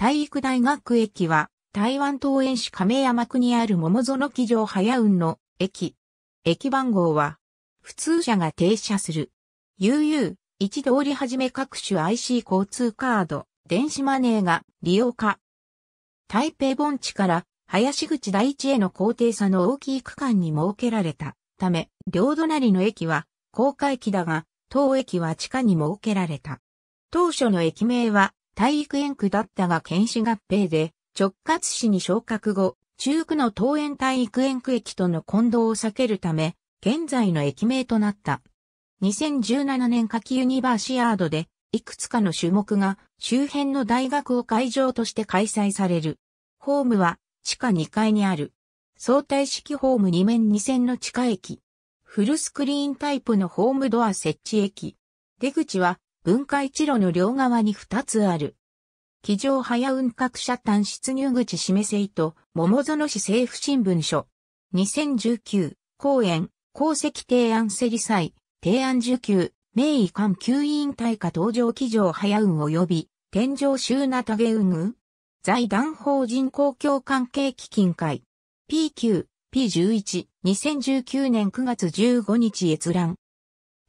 体育大学駅は、台湾桃園市亀山区にある桃園機場早運の駅。駅番号は、普通車が停車する。UU、一通りはじめ各種 IC 交通カード、電子マネーが利用化。台北盆地から林口第一への高低差の大きい区間に設けられたため、両隣の駅は高架駅だが、当駅は地下に設けられた。当初の駅名は、体育園区だったが県市合併で、直轄市に昇格後、中区の東園体育園区駅との混同を避けるため、現在の駅名となった。2017年夏季ユニバーシアードで、いくつかの種目が周辺の大学を会場として開催される。ホームは地下2階にある。相対式ホーム2面2線の地下駅。フルスクリーンタイプのホームドア設置駅。出口は分解地路の両側に2つある。機上早運格車単出入口示せいと、桃園市政府新聞書。2019、公演、功績提案競り祭、提案受給、名医官級委員対価登場機上早運及び、天井集。なたげ運具財団法人公共関係基金会。P9、P11、2019年9月15日閲覧。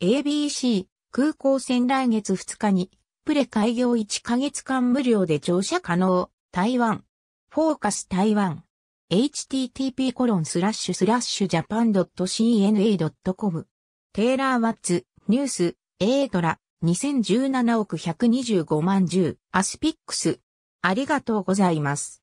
ABC、空港線来月2日に、プレ開業1ヶ月間無料で乗車可能、台湾。フォーカス台湾。http コロンスラッシュスラッシュジャパン .cna.com テイラー・ワッツ、ニュース、エードラ、2017億125万10、アスピックス。ありがとうございます。